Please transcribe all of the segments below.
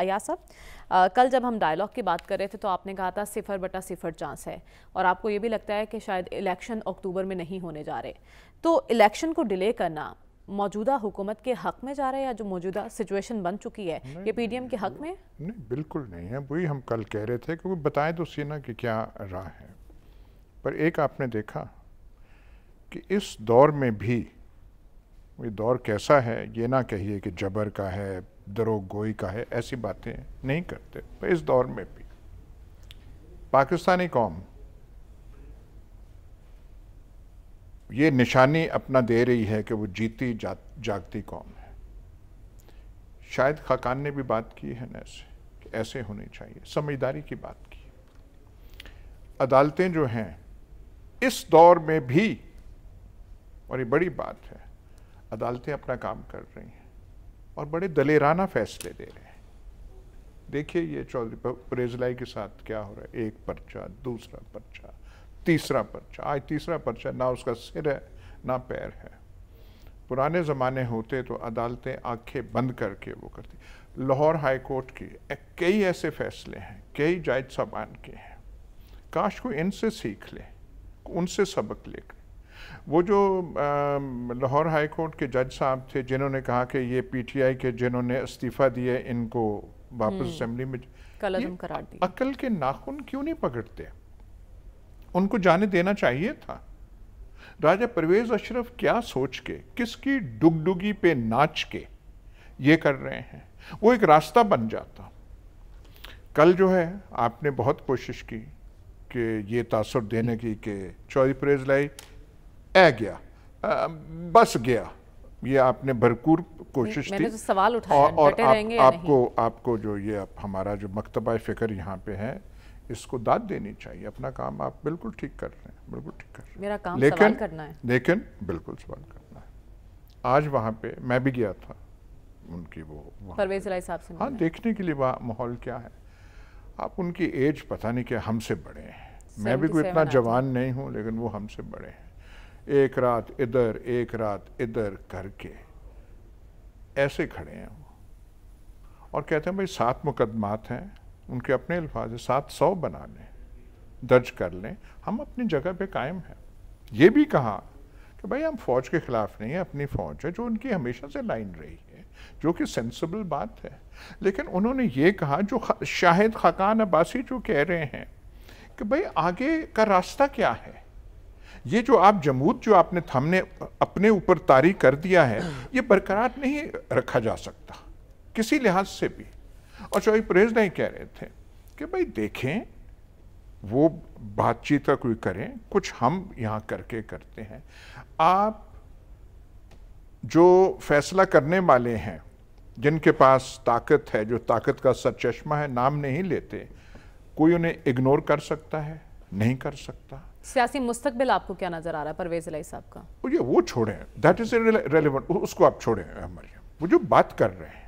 अया साहब कल जब हम डायलॉग की बात कर रहे थे तो आपने कहा था सिफर बटा सिफर चांस है और आपको ये भी लगता है कि शायद इलेक्शन अक्टूबर में नहीं होने जा रहे तो इलेक्शन को डिले करना मौजूदा हुकूमत के हक में जा रहा है या जो मौजूदा सिचुएशन बन चुकी है ये पीडीएम के हक में नहीं बिल्कुल नहीं है वही हम कल कह रहे थे क्योंकि बताएं तो सीना कि क्या राह है पर एक आपने देखा कि इस दौर में भी ये दौर कैसा है ये ना कहिए कि जबर का है दरो गोई का है ऐसी बातें नहीं करते पर इस दौर में भी पाकिस्तानी कौम ये निशानी अपना दे रही है कि वो जीती जा, जागती कौम है शायद खाकान ने भी बात की है ना ऐसे कि ऐसे होनी चाहिए समझदारी की बात की अदालतें जो हैं इस दौर में भी और ये बड़ी बात है अदालतें अपना काम कर रही हैं और बड़े दलेराना फैसले दे रहे हैं देखिए ये चौधरी परेजलाई के साथ क्या हो रहा है एक पर्चा दूसरा पर्चा तीसरा पर्चा आज तीसरा पर्चा ना उसका सिर है ना पैर है पुराने ज़माने होते तो अदालतें आंखें बंद करके वो करती लाहौर हाई कोर्ट की कई ऐसे फैसले हैं कई जायद सबान के हैं काश को इनसे सीख ले उनसे सबक ले वो जो लाहौर हाई कोर्ट के जज साहब थे जिन्होंने कहा कि ये पीटीआई के जिन्होंने इस्तीफ़ा दिए इनको वापस असम्बली हम्म। में अकल के नाखून क्यों नहीं पकड़ते उनको जाने देना चाहिए था राजा परवेज अशरफ क्या सोच के किसकी डुगडुगी पे नाच के ये कर रहे हैं वो एक रास्ता बन जाता कल जो है आपने बहुत कोशिश की कि ये तासर देने की कि चौधरी परेज लाई आ गया आ, बस गया ये आपने भरपूर कोशिश थी तो सवाल उठाया और, और आप, आपको आपको जो ये आप, हमारा जो मकतबा फ़िक्र यहाँ पे है इसको दाद देनी चाहिए अपना काम आप बिल्कुल ठीक कर रहे हैं बिल्कुल ठीक कर रहे हैं मेरा काम लेकिन, सवाल करना है लेकिन बिल्कुल सवाल करना है आज वहाँ पे मैं भी गया था उनकी वो परवेज साहब से हाँ देखने के लिए वहाँ माहौल क्या है आप उनकी एज पता नहीं क्या हमसे बड़े हैं मैं भी कोई इतना जवान नहीं हूँ लेकिन वो हमसे बड़े हैं एक रात इधर एक रात इधर करके ऐसे खड़े हैं वो और कहते हैं भाई सात मुकदमात हैं उनके अपने अल्फाज सात सौ बना लें दर्ज कर लें हम अपनी जगह पे कायम हैं ये भी कहा कि भाई हम फौज के ख़िलाफ़ नहीं है अपनी फौज है जो उनकी हमेशा से लाइन रही है जो कि सेंसिबल बात है लेकिन उन्होंने ये कहा जो शाहिद खकान अब्बासी जो कह रहे हैं कि भाई आगे का रास्ता क्या है ये जो आप जमूत जो आपने थमने अपने ऊपर तारी कर दिया है ये बरकरार नहीं रखा जा सकता किसी लिहाज से भी और चौधरी परहेज नहीं कह रहे थे कि भाई देखें वो बातचीत का कोई करें कुछ हम यहाँ करके करते हैं आप जो फैसला करने वाले हैं जिनके पास ताकत है जो ताकत का सर चश्मा है नाम नहीं लेते कोई उन्हें इग्नोर कर सकता है नहीं कर सकता सियासी मुस्तबिल आपको क्या नजर आ रहा है परवेज लाई साहब का ये वो छोड़े दैट इज रेलिवेंट उसको आप छोड़े हमारी वो जो बात कर रहे हैं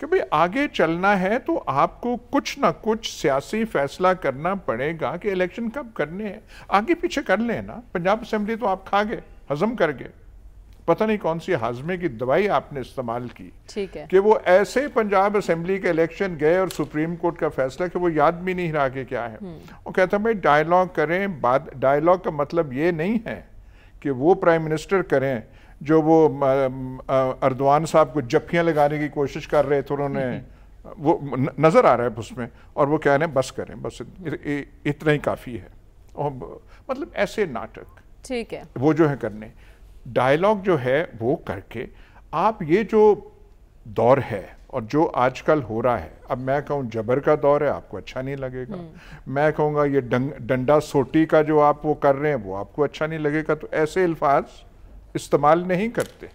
कि भाई आगे चलना है तो आपको कुछ ना कुछ सियासी फैसला करना पड़ेगा कि इलेक्शन कब करने हैं आगे पीछे कर लें ना पंजाब असेंबली तो आप खा गए हजम कर गए पता नहीं कौन सी हाजमे की दवाई आपने इस्तेमाल की ठीक है कि वो ऐसे पंजाब असेंबली के इलेक्शन गए और सुप्रीम कोर्ट का फैसला कि वो याद भी नहीं रहा कि क्या है हम्म। वो कहता है भाई डायलॉग करें बात डायलॉग का मतलब ये नहीं है कि वो प्राइम मिनिस्टर करें जो वो अरदवान साहब को जप्फियाँ लगाने की कोशिश कर रहे थे उन्होंने हम्म। वो नज़र आ रहा है उसमें और वो कह रहे हैं बस करें बस इतना ही काफ़ी है मतलब ऐसे नाटक ठीक है वो जो है करने डायलॉग जो है वो करके आप ये जो दौर है और जो आजकल हो रहा है अब मैं कहूँ जबर का दौर है आपको अच्छा नहीं लगेगा हम्म। मैं कहूँगा ये डंडा सोटी का जो आप वो कर रहे हैं वो आपको अच्छा नहीं लगेगा तो ऐसे अल्फाज इस्तेमाल नहीं करते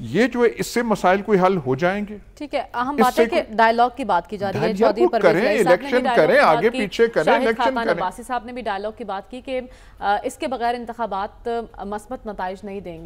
ये जो है इससे मसाइल कोई हल हो जाएंगे ठीक है हम बात है कि डायलॉग की बात की जा रही है चौधरी पर करें इलेक्शन करें आगे पीछे करें इलेक्शन करें साहब ने भी डायलॉग की बात की कि इसके बगैर इंतबात मस्बत नतज नहीं देंगे